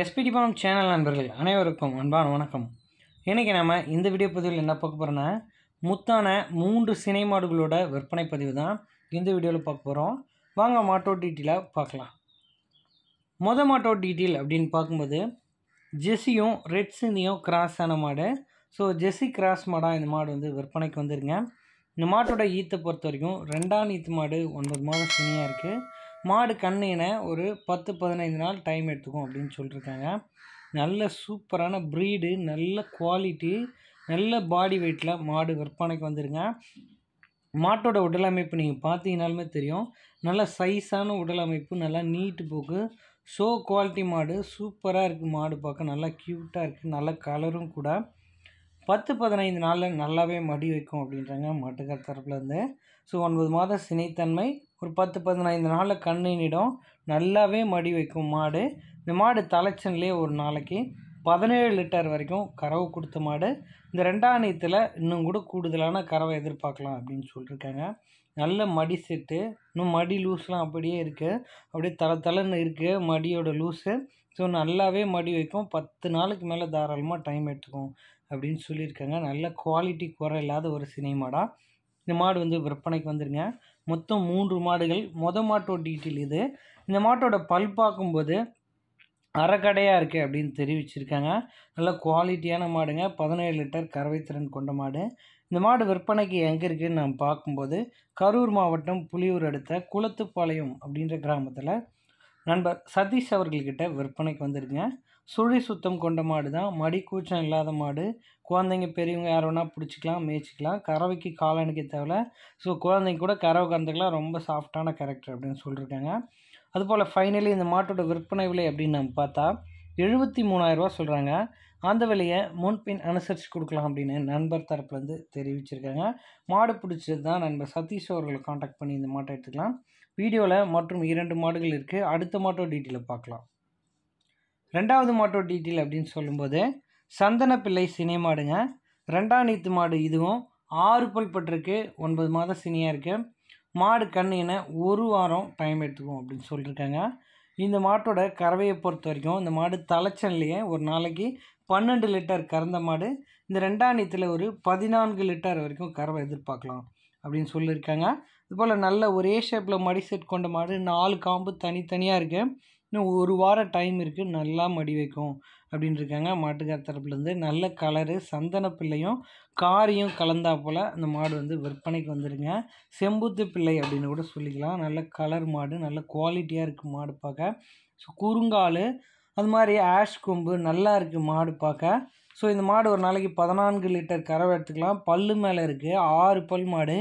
SPD பணம் channel நண்பர்கள் அனைவருக்கும் அன்பான வணக்கம் இன்றைக்கி நம்ம இந்த வீடியோ பதிவில் என்ன பார்க்க போகிறோன்னா முத்தான மூன்று சினை மாடுகளோட விற்பனை பதிவு தான் இந்த வீடியோவில் பார்க்க போகிறோம் வாங்க மாட்டோ டீட்டெயிலாக பார்க்கலாம் மொத மாட்டோ டீட்டெயில் அப்படின்னு பார்க்கும்போது ஜெஸ்ஸியும் ரெட் சிந்தியும் கிராஸ் ஆன மாடு ஸோ ஜெஸ்ஸி கிராஸ் மாடாக இந்த மாடு வந்து விற்பனைக்கு வந்துருங்க இந்த மாட்டோட ஈத்தை பொறுத்த வரைக்கும் ரெண்டாம் ஈத்து மாடு ஒன்பது மாதம் சினியாக இருக்குது மாடு கண்ணின ஒரு பத்து பதினைந்து நாள் டைம் எடுத்துக்கும் அப்படின்னு சொல்லியிருக்காங்க நல்ல சூப்பரான ப்ரீடு நல்ல குவாலிட்டி நல்ல பாடி வெயிட்டில் மாடு விற்பனைக்கு வந்துடுங்க மாட்டோட உடல் அமைப்பு நீங்கள் பார்த்தீங்கனாலுமே தெரியும் நல்ல சைஸான உடல் அமைப்பு நல்லா நீட்டு போக்கு ஷோ குவாலிட்டி மாடு சூப்பராக இருக்குது மாடு பார்க்க நல்லா க்யூட்டாக இருக்குது நல்ல கலரும் கூட பத்து பதினைந்து நாளில் நல்லாவே மடி வைக்கும் அப்படின்றாங்க மாட்டுக்கார் தரப்புலேருந்து ஸோ ஒன்பது மாத சினைத்தன்மை ஒரு பத்து பதினைந்து நாளில் கண்ணினிடம் நல்லாவே மடி வைக்கும் மாடு இந்த மாடு தலைச்சன்லேயே ஒரு நாளைக்கு பதினேழு லிட்டர் வரைக்கும் கறவை கொடுத்த மாடு இந்த ரெண்டாம் நீத்தில் இன்னும் கூட கூடுதலான கறவை எதிர்பார்க்கலாம் அப்படின்னு சொல்லியிருக்காங்க நல்ல மடி செட்டு இன்னும் மடி லூஸ்லாம் அப்படியே இருக்குது அப்படியே தலை தலைன்னு இருக்குது மடியோட லூஸு ஸோ நல்லாவே மடி வைக்கும் பத்து நாளுக்கு மேலே தாராளமாக டைம் எடுத்துக்கும் அப்படின்னு சொல்லியிருக்காங்க நல்ல குவாலிட்டி குறை இல்லாத ஒரு சினிமாடா இந்த மாடு வந்து விற்பனைக்கு வந்துருங்க மொத்தம் மூன்று மாடுகள் மொத மாட்டோட டீட்டெயில் இது இந்த மாட்டோட பல் பார்க்கும்போது அறக்கடையாக இருக்குது அப்படின்னு தெரிவிச்சிருக்காங்க நல்ல குவாலிட்டியான மாடுங்க பதினேழு லிட்டர் கறவை திறன் கொண்ட மாடு இந்த மாடு விற்பனைக்கு எங்கே இருக்குதுன்னு நம்ம பார்க்கும்போது கரூர் மாவட்டம் புலியூர் அடுத்த குளத்துப்பாளையம் அப்படின்ற கிராமத்தில் நண்பர் சதீஷ் அவர்கள்கிட்ட விற்பனைக்கு வந்திருக்குங்க சுழி சுத்தம் கொண்ட மாடு தான் மடி கூச்சம் இல்லாத மாடு குழந்தைங்க பெரியவங்க யார் வேணால் பிடிச்சிக்கலாம் மேய்ச்சிக்கலாம் கறவைக்கு காலணிக்க தேவை ஸோ குழந்தைங்க கூட கறவை கறந்துக்கலாம் ரொம்ப சாஃப்டான கேரக்டர் அப்படின்னு சொல்லியிருக்காங்க அதுபோல் ஃபைனலி இந்த மாட்டோட விற்பனை விலை அப்படின்னு நம்ம பார்த்தா எழுபத்தி மூணாயிரரூவா சொல்கிறாங்க அந்த விலையை முன்பின் அனுசரித்து கொடுக்கலாம் அப்படின்னு நண்பர் தரப்புலேருந்து தெரிவிச்சிருக்காங்க மாடு பிடிச்சது தான் நண்பர் சதீஷ் அவர்களை காண்டாக்ட் பண்ணி இந்த மாட்டை எடுத்துக்கலாம் வீடியோவில் மற்றும் இரண்டு மாடுகள் இருக்குது அடுத்த மாட்டோ டீட்டெயிலை பார்க்கலாம் ரெண்டாவது மாட்டோ டீட்டெயில் அப்படின்னு சொல்லும்போது சந்தன பிள்ளை சினை மாடுங்க ரெண்டாம் நீத்து மாடு இதுவும் ஆறு பல் பட்டிருக்கு ஒன்பது மாதம் சினியாக இருக்குது மாடு கண் ஒரு வாரம் டைம் எடுத்துக்கும் அப்படின்னு சொல்லியிருக்காங்க இந்த மாட்டோட கறவையை பொறுத்த வரைக்கும் இந்த மாடு தலைச்சன்லையே ஒரு நாளைக்கு பன்னெண்டு லிட்டர் கறந்த மாடு இந்த நீத்தில் ஒரு பதினான்கு லிட்டர் வரைக்கும் கறவை எதிர்பார்க்கலாம் அப்படின்னு சொல்லியிருக்காங்க இதுபோல் நல்ல ஒரே ஷேப்பில் மடி செட் கொண்ட மாடு நாலு காம்பு தனித்தனியாக இருக்குது இன்னும் ஒரு வாரம் டைம் இருக்குது நல்லா மடி வைக்கும் இருக்காங்க மாட்டுக்கார தரப்புலேருந்து நல்ல கலரு சந்தன பிள்ளையும் காரியும் கலந்தா போல் அந்த மாடு வந்து விற்பனைக்கு வந்துடுங்க செம்புத்து பிள்ளை அப்படின்னு கூட சொல்லிக்கலாம் நல்ல கலர் மாடு நல்ல குவாலிட்டியாக இருக்குது மாடு பார்க்க ஸோ குறுங்கால் அது மாதிரி ஆஷ் கொம்பு நல்லா இருக்குது மாடு பார்க்க ஸோ இந்த மாடு ஒரு நாளைக்கு பதினான்கு லிட்டர் கறவை எடுத்துக்கலாம் பல்லு மேலே இருக்குது ஆறு பல் மாடு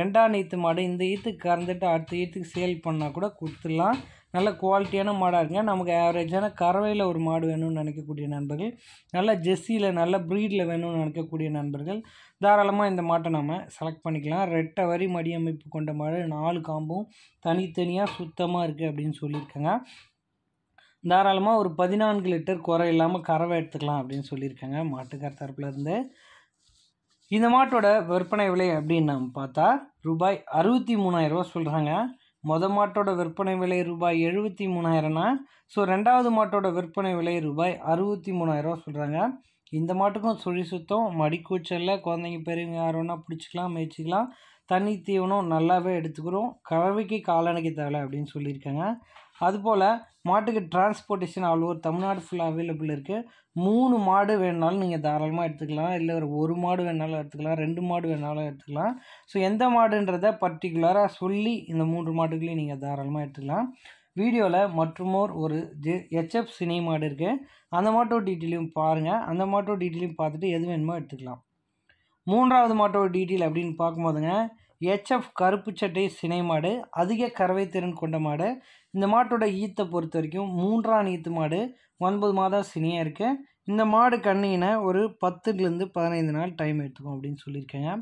ரெண்டாம் நீத்து மாடு இந்த ஈத்துக்கு கறந்துட்டு அடுத்த ஈத்துக்கு சேல் பண்ணால் கூட கொடுத்துடலாம் நல்ல குவாலிட்டியான மாடாக இருக்குங்க நமக்கு ஆவரேஜான கறவையில் ஒரு மாடு வேணும்னு நினைக்கக்கூடிய நண்பர்கள் நல்ல ஜெஸ்ஸியில் நல்ல ப்ரீடில் வேணும்னு நினைக்கக்கூடிய நண்பர்கள் தாராளமாக இந்த மாட்டை நம்ம செலக்ட் பண்ணிக்கலாம் ரெட்டை வரி மடியமைப்பு கொண்ட மாடு நாலு காம்பும் தனித்தனியாக சுத்தமாக இருக்குது அப்படின்னு சொல்லியிருக்கேங்க தாராளமாக ஒரு பதினான்கு லிட்டர் குறை இல்லாமல் கறவை எடுத்துக்கலாம் அப்படின்னு சொல்லியிருக்காங்க மாட்டுக்கார் இருந்து இந்த மாட்டோட விற்பனை விலை அப்படின்னு நம்ம பார்த்தா ரூபாய் அறுபத்தி மூணாயிரரூவா சொல்கிறாங்க மொதல் மாட்டோட விற்பனை விலை ரூபாய் எழுபத்தி மூணாயிரம்னா ஸோ ரெண்டாவது மாட்டோட விற்பனை விலை ரூபாய் அறுபத்தி மூணாயிரரூவா சொல்கிறாங்க இந்த மாட்டுக்கும் சுழி சுத்தம் மடிக்கூச்சலில் குழந்தைங்க பெரியவங்க யாரோன்னா பிடிச்சிக்கலாம் மேய்ச்சிக்கலாம் தண்ணி தீவனம் நல்லாவே எடுத்துக்கிறோம் கறவைக்கு காலணிக்கு தேவை அப்படின்னு சொல்லியிருக்காங்க அதுபோல் மாட்டுக்கு டிரான்ஸ்போர்ட்டேஷன் ஆல் ஓவர் தமிழ்நாடு ஃபுல்லாக அவைலபிள் இருக்குது மூணு மாடு வேணுனாலும் நீங்கள் தாராளமாக எடுத்துக்கலாம் இல்லை ஒரு ஒரு மாடு வேணாலும் எடுத்துக்கலாம் ரெண்டு மாடு வேணாலும் எடுத்துக்கலாம் ஸோ எந்த மாடுன்றதை பர்டிகுலராக சொல்லி இந்த மூன்று மாடுகளையும் நீங்கள் தாராளமாக எடுத்துக்கலாம் வீடியோவில் மற்றமோர் ஒரு ஜெ ஹெச்எஃப் சினி மாடு இருக்குது அந்த மாட்டோ டீட்டெயிலையும் பாருங்கள் அந்த மாட்டோ டீட்டெயிலையும் பார்த்துட்டு எது வேணுமோ எடுத்துக்கலாம் மூன்றாவது மாட்டோட டீட்டெயில் அப்படின்னு பார்க்கும்போதுங்க ஹெச்எஃப் கருப்பு சட்டை சினை மாடு அதிக கறவை திறன் கொண்ட மாடு இந்த மாட்டோட ஈத்தை பொறுத்த வரைக்கும் மூன்றாம் ஈத்து மாடு ஒன்பது மாதம் சினியாக இருக்குது இந்த மாடு கண்ணினை ஒரு பத்துலேருந்து பதினைந்து நாள் டைம் எடுத்துக்கும் அப்படின்னு சொல்லியிருக்காங்க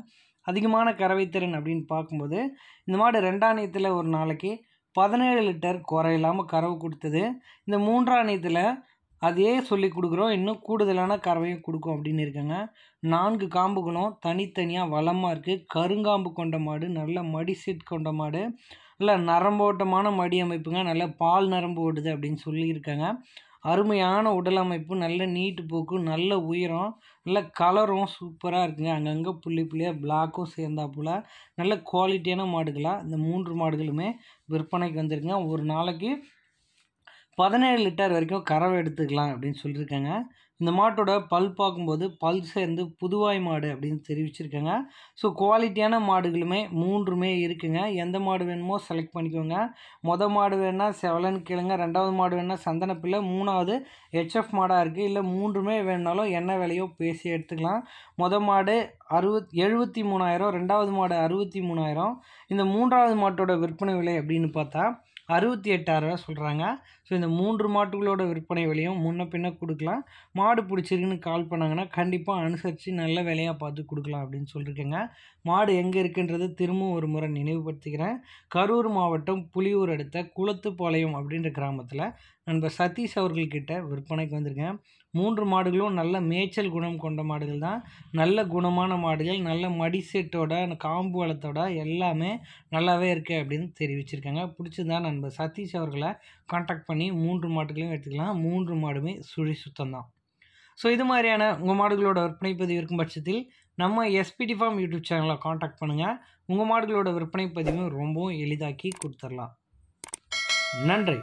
அதிகமான கறவை திறன் அப்படின்னு பார்க்கும்போது இந்த மாடு ரெண்டாம் நீத்தில் ஒரு நாளைக்கு பதினேழு லிட்டர் குறையில்லாமல் கறவு கொடுத்தது இந்த மூன்றாம் நீத்தில் அதே சொல்லி கொடுக்குறோம் இன்னும் கூடுதலான கறவையும் கொடுக்கும் அப்படின்னு இருக்காங்க நான்கு காம்புகளும் தனித்தனியாக வளமாக இருக்குது கருங்காம்பு கொண்ட மாடு நல்ல மடி கொண்ட மாடு நல்ல நரம்போட்டமான மடி அமைப்புங்க நல்ல பால் நரம்பு ஓடுது அப்படின்னு சொல்லியிருக்காங்க அருமையான உடல் அமைப்பு நல்ல நீட்டு போக்கு நல்ல உயரம் நல்ல கலரும் சூப்பராக இருக்குங்க அங்கங்கே புள்ளி புள்ளியாக பிளாக்கும் போல் நல்ல குவாலிட்டியான மாடுகளாக இந்த மூன்று மாடுகளுமே விற்பனைக்கு வந்திருக்குங்க ஒரு நாளைக்கு பதினேழு லிட்டர் வரைக்கும் கறவை எடுத்துக்கலாம் அப்படின்னு சொல்லியிருக்காங்க இந்த மாட்டோட பல் பார்க்கும்போது பல் சேர்ந்து புதுவாய் மாடு அப்படின்னு தெரிவிச்சிருக்காங்க ஸோ குவாலிட்டியான மாடுகளுமே மூன்றுமே இருக்குங்க எந்த மாடு வேணுமோ செலக்ட் பண்ணிக்கோங்க மொதல் மாடு வேணால் செவலன் கிழங்க ரெண்டாவது மாடு வேணால் சந்தனப்பிள்ளை மூணாவது ஹெச்எஃப் மாடாக இருக்குது இல்லை மூன்றுமே வேணுனாலும் என்ன விலையோ பேசி எடுத்துக்கலாம் மொதல் மாடு அறுபத் எழுபத்தி மூணாயிரம் ரெண்டாவது மாடு அறுபத்தி மூணாயிரம் இந்த மூன்றாவது மாட்டோட விற்பனை விலை அப்படின்னு பார்த்தா அறுபத்தி எட்டாயிரரூவா சொல்கிறாங்க ஸோ இந்த மூன்று மாட்டுகளோட விற்பனை விலையும் முன்ன பின்ன கொடுக்கலாம் மாடு பிடிச்சிருக்குன்னு கால் பண்ணாங்கன்னா கண்டிப்பாக அனுசரித்து நல்ல விலையாக பார்த்து கொடுக்கலாம் அப்படின்னு சொல்லியிருக்கேங்க மாடு எங்கே இருக்குன்றது திரும்பவும் ஒரு முறை நினைவுபடுத்திக்கிறேன் கரூர் மாவட்டம் புலியூர் அடுத்த குளத்துப்பாளையம் அப்படின்ற கிராமத்தில் நண்பர் சதீஷ் அவர்கள்கிட்ட விற்பனைக்கு வந்திருக்கேன் மூன்று மாடுகளும் நல்ல மேய்ச்சல் குணம் கொண்ட மாடுகள் தான் நல்ல குணமான மாடுகள் நல்ல மடிசெட்டோட காம்பு வளத்தோட எல்லாமே நல்லாவே இருக்குது அப்படின்னு தெரிவிச்சிருக்காங்க பிடிச்சிருந்தா நண்பர் சதீஷ் அவர்களை காண்டாக்ட் பண்ணி மூன்று மாடுகளையும் எடுத்துக்கலாம் மூன்று மாடுமே சுழி சுத்தம் தான் ஸோ இது மாதிரியான உங்கள் மாடுகளோட விற்பனை பதிவு இருக்கும் பட்சத்தில் நம்ம எஸ்பிடி ஃபார்ம் யூடியூப் சேனலை காண்டாக்ட் பண்ணுங்கள் உங்கள் மாடுகளோட விற்பனை பதிவும் ரொம்பவும் எளிதாக்கி கொடுத்துடலாம் நன்றி